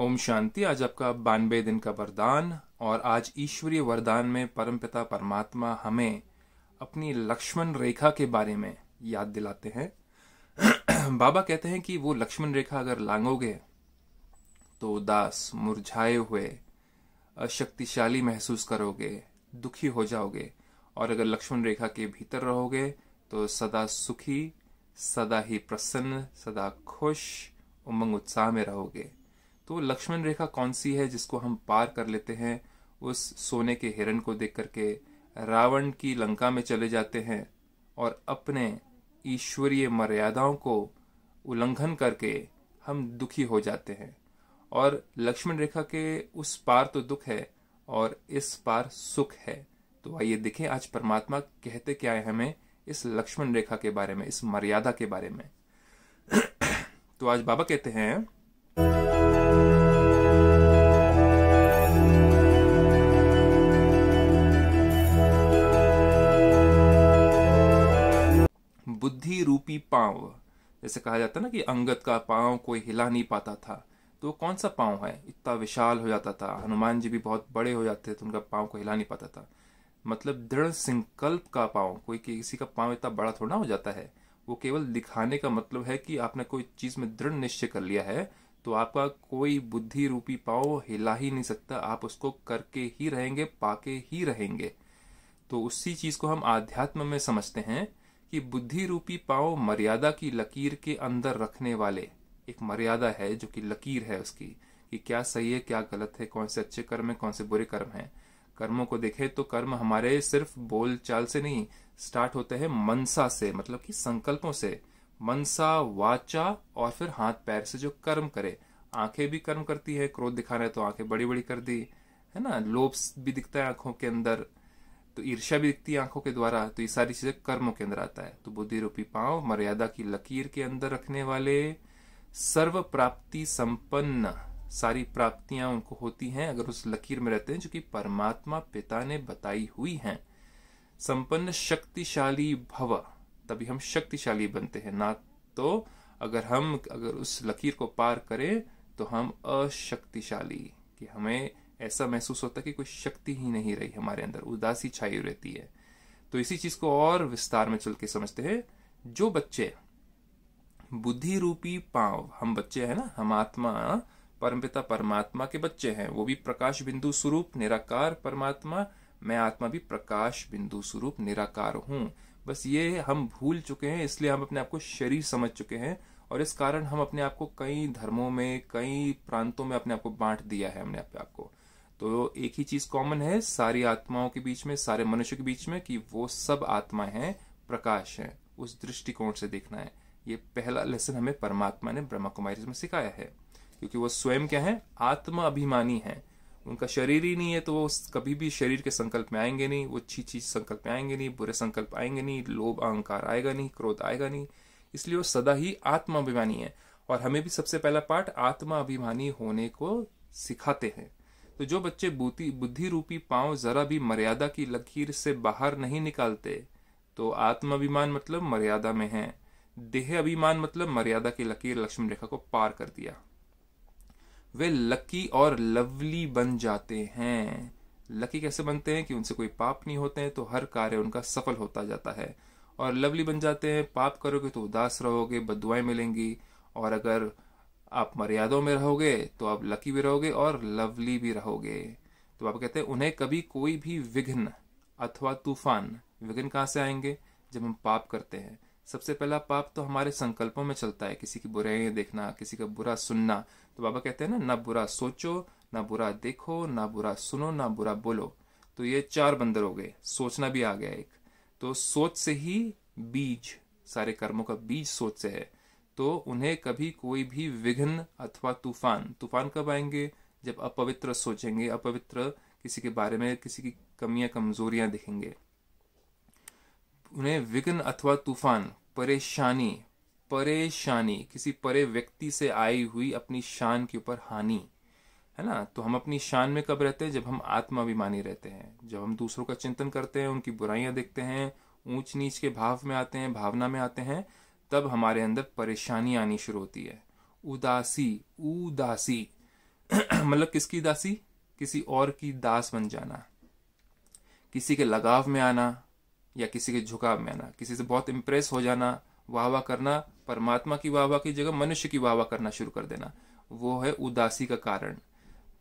ओम शांति आज आपका बानबे दिन का वरदान और आज ईश्वरीय वरदान में परमपिता परमात्मा हमें अपनी लक्ष्मण रेखा के बारे में याद दिलाते हैं बाबा कहते हैं कि वो लक्ष्मण रेखा अगर लांगोगे तो उदास मुरझाए हुए शक्तिशाली महसूस करोगे दुखी हो जाओगे और अगर लक्ष्मण रेखा के भीतर रहोगे तो सदा सुखी सदा ही प्रसन्न सदा खुश उमंग उत्साह में रहोगे तो लक्ष्मण रेखा कौन सी है जिसको हम पार कर लेते हैं उस सोने के हिरण को देख करके रावण की लंका में चले जाते हैं और अपने ईश्वरीय मर्यादाओं को उल्लंघन करके हम दुखी हो जाते हैं और लक्ष्मण रेखा के उस पार तो दुख है और इस पार सुख है तो आइए देखें आज परमात्मा कहते क्या है हमें इस लक्ष्मण रेखा के बारे में इस मर्यादा के बारे में तो आज बाबा कहते हैं बुद्धि रूपी पांव जैसे कहा जाता ना कि अंगत का पांव कोई हिला नहीं पाता था तो कौन सा पांव है इतना विशाल हो जाता था हनुमान जी भी बहुत बड़े हो जाते तो उनका पांव को हिला नहीं पाता था मतलब दृढ़ संकल्प का पांव कोई किसी का पांव इतना बड़ा थोड़ा हो जाता है वो केवल दिखाने का मतलब है कि आपने कोई चीज़ में दृढ़ निश्चय कर लिया है तो आपका कोई बुद्धि रूपी पाव हिला ही नहीं सकता आप उसको करके ही रहेंगे पाके ही रहेंगे तो उसी चीज़ को हम आध्यात्म में समझते हैं कि बुद्धि रूपी पाओ मर्यादा की लकीर के अंदर रखने वाले एक मर्यादा है जो कि लकीर है उसकी कि क्या सही है क्या गलत है कौन से अच्छे कर्म है कौन से बुरे कर्म है कर्मों को देखें तो कर्म हमारे सिर्फ बोल चाल से नहीं स्टार्ट होते हैं मनसा से मतलब कि संकल्पों से मनसा वाचा और फिर हाथ पैर से जो कर्म करे आंखें भी कर्म करती है क्रोध दिखा रहे तो आंखें बड़ी बड़ी कर दी है ना लोभ भी दिखता है आंखों के अंदर तो ईर्ष्या भी दिखती है आंखों के द्वारा तो ये सारी चीजें कर्मों के अंदर आता है तो बुद्धि रूपी पांव मर्यादा की लकीर के अंदर रखने वाले सर्व प्राप्ति संपन्न सारी प्राप्तियां उनको होती हैं अगर उस लकीर में रहते हैं जो कि परमात्मा पिता ने बताई हुई हैं संपन्न शक्तिशाली भव तभी हम शक्तिशाली बनते हैं ना तो अगर हम अगर उस लकीर को पार करें तो हम अशक्तिशाली कि हमें ऐसा महसूस होता है कि कोई शक्ति ही नहीं रही हमारे अंदर उदासी छाई रहती है तो इसी चीज को और विस्तार में चल के समझते हैं जो बच्चे बुद्धि रूपी पांव हम बच्चे हैं ना हम आत्मा परमपिता परमात्मा के बच्चे हैं वो भी प्रकाश बिंदु स्वरूप निराकार परमात्मा मैं आत्मा भी प्रकाश बिंदु स्वरूप निराकार हूं बस ये हम भूल चुके हैं इसलिए हम अपने आप को शरीर समझ चुके हैं और इस कारण हम अपने आप को कई धर्मों में कई प्रांतों में अपने आप को बांट दिया है हमने अपने आप को तो एक ही चीज कॉमन है सारी आत्माओं के बीच में सारे मनुष्य के बीच में कि वो सब आत्मा है प्रकाश है उस दृष्टिकोण से देखना है ये पहला लेसन हमें परमात्मा ने ब्रह्मा कुमारी में सिखाया है क्योंकि वो स्वयं क्या है आत्मा अभिमानी है उनका शरीर ही नहीं है तो वो कभी भी शरीर के संकल्प में आएंगे नहीं वो अच्छी चीज संकल्प में आएंगे नहीं बुरे संकल्प आएंगे नहीं लोभ अहंकार आएगा नहीं क्रोध आएगा नहीं इसलिए वो सदा ही आत्माभिमानी है और हमें भी सबसे पहला पाठ आत्मा अभिमानी होने को सिखाते हैं तो जो बच्चे बुद्धि रूपी पांव जरा भी मर्यादा की लकीर से बाहर नहीं निकालते तो आत्माभिमान मतलब मर्यादा में है देह अभिमान मतलब मर्यादा की लकीर लक्ष्मी रेखा को पार कर दिया वे लकी और लवली बन जाते हैं लकी कैसे बनते हैं कि उनसे कोई पाप नहीं होते हैं तो हर कार्य उनका सफल होता जाता है और लवली बन जाते हैं पाप करोगे तो उदास रहोगे बदुआएं मिलेंगी और अगर आप मर्यादों में रहोगे तो आप लकी भी रहोगे और लवली भी रहोगे तो आप कहते हैं उन्हें कभी कोई भी विघ्न अथवा तूफान विघ्न कहाँ से आएंगे जब हम पाप करते हैं सबसे पहला पाप तो हमारे संकल्पों में चलता है किसी की बुराइयां देखना किसी का बुरा सुनना तो बाबा कहते हैं ना ना बुरा सोचो ना बुरा देखो ना बुरा सुनो ना बुरा बोलो तो ये चार बंदर हो गए सोचना भी आ गया एक तो सोच से ही बीज सारे कर्मों का बीज सोच से है तो उन्हें कभी कोई भी विघ्न अथवा तूफान तूफान कब आएंगे जब अपवित्र सोचेंगे अपवित्र किसी के बारे में किसी की कमियां कमजोरियां दिखेंगे उन्हें विघ्न अथवा तूफान परेशानी परेशानी किसी परे व्यक्ति से आई हुई अपनी शान के ऊपर हानि है ना तो हम अपनी शान में कब रहते हैं जब हम आत्माभिमानी रहते हैं जब हम दूसरों का चिंतन करते हैं उनकी बुराइयां देखते हैं ऊंच नीच के भाव में आते हैं भावना में आते हैं तब हमारे अंदर परेशानी आनी शुरू होती है उदासी उदासी मतलब किसकी दासी किसी और की दास बन जाना किसी के लगाव में आना या किसी के झुकाव में आना किसी से बहुत इंप्रेस हो जाना वाह वाह करना परमात्मा की वाह वाह की जगह मनुष्य की वाह वाह करना शुरू कर देना वो है उदासी का कारण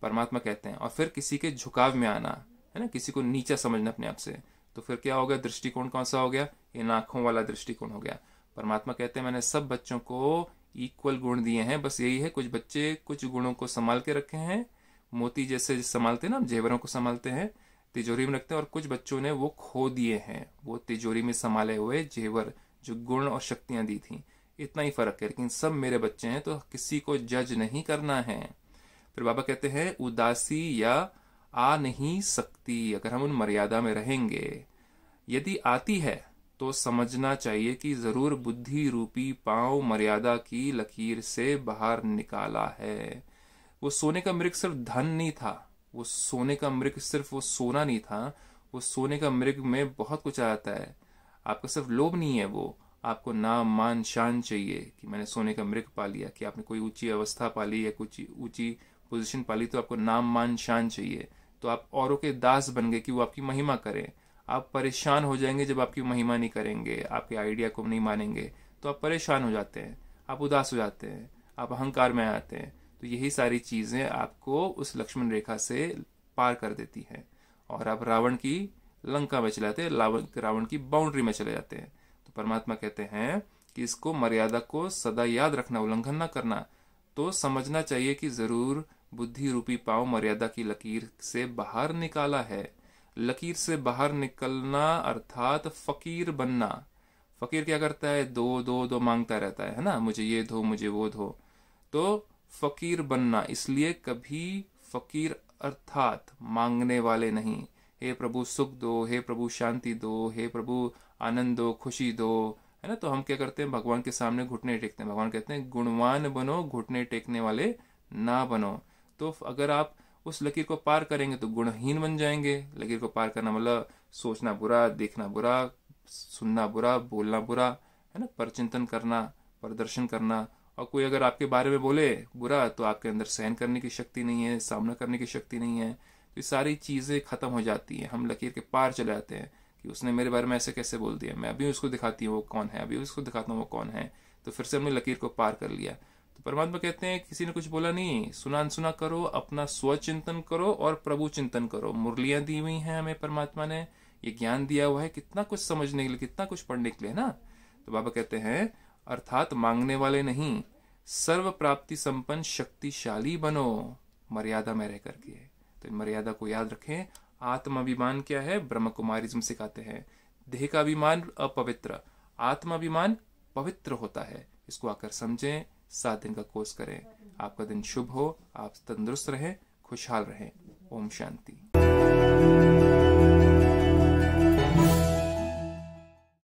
परमात्मा कहते हैं और फिर किसी के झुकाव में आना है ना किसी को नीचा समझना अपने आप से तो फिर क्या हो गया दृष्टिकोण कौन सा हो गया इन आंखों वाला दृष्टिकोण हो गया परमात्मा कहते हैं मैंने सब बच्चों को इक्वल गुण दिए हैं बस यही है कुछ बच्चे कुछ गुणों को संभाल के रखे हैं मोती जैसे संभालते हैं ना जेवरों को संभालते हैं तिजोरी में रखते हैं और कुछ बच्चों ने वो खो दिए हैं वो तिजोरी में संभाले हुए जेवर जो गुण और शक्तियां दी थी इतना ही फर्क है लेकिन सब मेरे बच्चे हैं तो किसी को जज नहीं करना है फिर बाबा कहते हैं उदासी या आ नहीं सकती अगर हम उन मर्यादा में रहेंगे यदि आती है तो समझना चाहिए कि जरूर बुद्धि रूपी पांव मर्यादा की लकीर से बाहर निकाला है वो सोने का मृग सिर्फ धन नहीं था वो सोने का मृग सिर्फ वो सोना नहीं था वो सोने का मृग में बहुत कुछ आता है आपका सिर्फ लोभ नहीं है वो आपको नाम मान शान चाहिए कि मैंने सोने का मृग पा लिया कि आपने कोई ऊंची अवस्था पाली या कुछ ऊंची पा पाली तो आपको नाम मान शान चाहिए तो आप औरों के दास बन गए कि वो आपकी महिमा करें आप परेशान हो जाएंगे जब आपकी महिमा नहीं करेंगे आपके आइडिया को नहीं मानेंगे तो आप परेशान हो जाते हैं आप उदास हो जाते हैं आप अहंकार में आते हैं तो यही सारी चीज़ें आपको उस लक्ष्मण रेखा से पार कर देती हैं और आप रावण की लंका में चले जाते हैं रावण की बाउंड्री में चले जाते हैं तो परमात्मा कहते हैं कि इसको मर्यादा को सदा याद रखना उल्लंघन ना करना तो समझना चाहिए कि जरूर बुद्धि रूपी पाव मर्यादा की लकीर से बाहर निकाला है लकीर से बाहर निकलना अर्थात फकीर बनना फकीर क्या करता है दो दो दो मांगता रहता है है ना मुझे ये धो मुझे वो धो तो फकीर बनना इसलिए कभी फकीर अर्थात मांगने वाले नहीं हे प्रभु सुख दो हे प्रभु शांति दो हे प्रभु आनंद दो खुशी दो है ना तो हम क्या करते हैं भगवान के सामने घुटने टेकते हैं भगवान कहते हैं गुणवान बनो घुटने टेकने वाले ना बनो तो अगर आप उस लकीर को पार करेंगे तो गुणहीन बन जाएंगे लकीर को पार करना मतलब सोचना बुरा देखना बुरा सुनना बुरा बोलना बुरा है ना परचिंतन करना प्रदर्शन करना और कोई अगर आपके बारे में बोले बुरा तो आपके अंदर सहन करने की शक्ति नहीं है सामना करने की शक्ति नहीं है तो ये सारी चीज़ें ख़त्म हो जाती हैं हम लकीर के पार चले जाते हैं कि उसने मेरे बारे में ऐसे कैसे बोल दिया मैं अभी उसको दिखाती हूँ वो कौन है अभी उसको दिखाता हूँ वो कौन है तो फिर से हमने लकीर को पार कर लिया तो परमात्मा कहते हैं किसी ने कुछ बोला नहीं सुना सुना करो अपना स्वचिंतन करो और प्रभु चिंतन करो मुरलियां दी हुई हैं हमें परमात्मा ने ये ज्ञान दिया हुआ है कितना कुछ समझने के लिए कितना कुछ पढ़ने के लिए ना तो बाबा कहते हैं अर्थात मांगने वाले नहीं सर्व प्राप्ति संपन्न शक्तिशाली बनो मर्यादा में रह करके तो मर्यादा को याद रखें आत्माभिमान क्या है ब्रह्म कुमारिज्म सिखाते हैं देह का अभिमान अपवित्र आत्माभिमान पवित्र होता है इसको आकर समझें सात दिन का कोर्स करें आपका दिन शुभ हो आप तंदुरुस्त रहें खुशहाल रहें ओम शांति